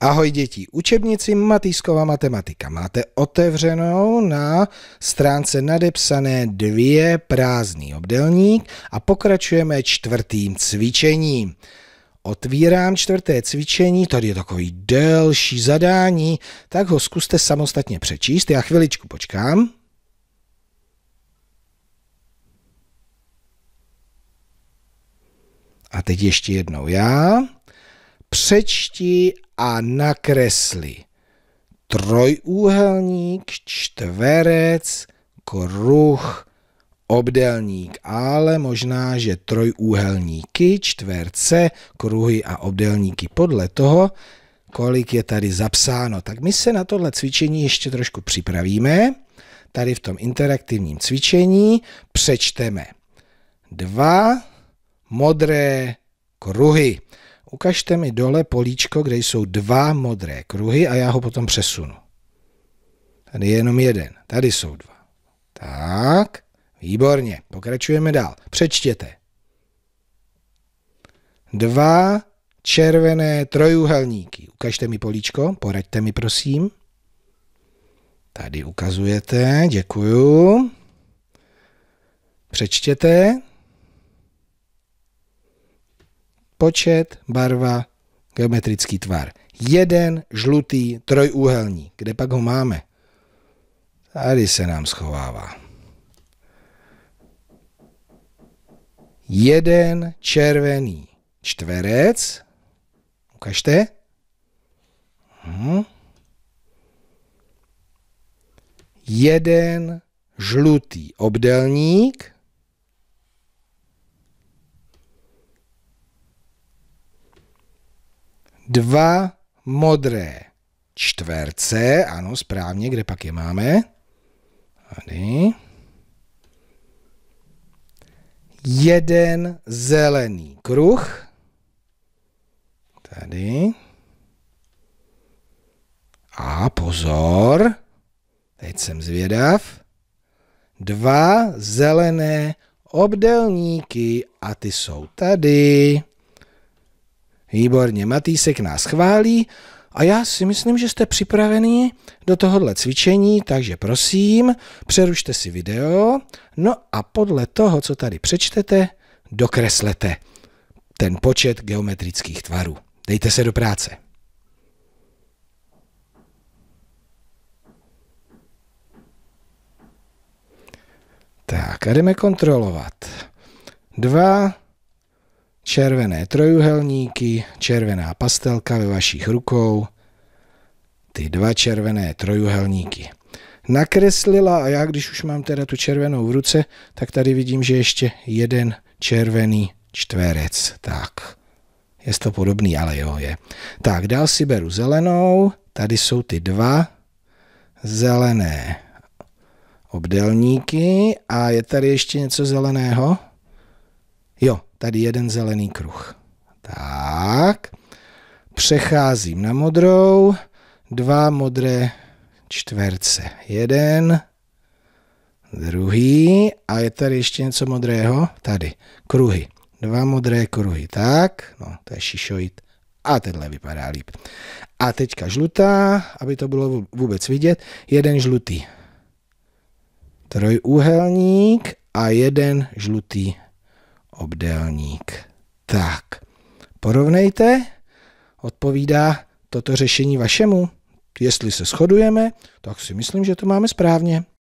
Ahoj děti, učebnici Matýskova matematika máte otevřenou na stránce nadepsané dvě prázdný obdelník a pokračujeme čtvrtým cvičením. Otvírám čtvrté cvičení, tady je takový delší zadání, tak ho zkuste samostatně přečíst, já chviličku počkám. A teď ještě jednou já. Přečti a nakresli trojúhelník, čtverec, kruh, obdelník, ale možná, že trojúhelníky, čtverce, kruhy a obdelníky podle toho, kolik je tady zapsáno. Tak my se na tohle cvičení ještě trošku připravíme. Tady v tom interaktivním cvičení přečteme dva modré kruhy ukažte mi dole políčko, kde jsou dva modré kruhy a já ho potom přesunu. Tady je jenom jeden, tady jsou dva. Tak, výborně, pokračujeme dál. Přečtěte. Dva červené trojuhelníky. Ukažte mi políčko, poraďte mi prosím. Tady ukazujete, děkuju. Přečtěte. počet, barva, geometrický tvar. Jeden žlutý trojúhelník. Kde pak ho máme? Tady se nám schovává. Jeden červený čtverec. Ukažte. Hm. Jeden žlutý obdelník. dva modré čtverce, ano, správně, kde pak je máme? Tady. Jeden zelený kruh, tady. A pozor, teď jsem zvědav, dva zelené obdelníky a ty jsou tady. Výborně, Matýsek nás chválí a já si myslím, že jste připraveni do tohohle cvičení, takže prosím, přerušte si video, no a podle toho, co tady přečtete, dokreslete ten počet geometrických tvarů. Dejte se do práce. Tak a jdeme kontrolovat. Dva, červené trojuhelníky, červená pastelka ve vašich rukou, ty dva červené trojuhelníky. Nakreslila a já, když už mám teda tu červenou v ruce, tak tady vidím, že ještě jeden červený čtverec. Tak, je to podobný, ale jo, je. Tak, dál si beru zelenou, tady jsou ty dva zelené obdelníky a je tady ještě něco zeleného? Jo, tady jeden zelený kruh. Tak, přecházím na modrou, dva modré čtverce. Jeden, druhý a je tady ještě něco modrého, tady, kruhy. Dva modré kruhy, tak, no to je šišoid a tenhle vypadá líp. A teďka žlutá, aby to bylo vůbec vidět, jeden žlutý trojúhelník a jeden žlutý obdélník. Tak, porovnejte, odpovídá toto řešení vašemu. Jestli se shodujeme, tak si myslím, že to máme správně.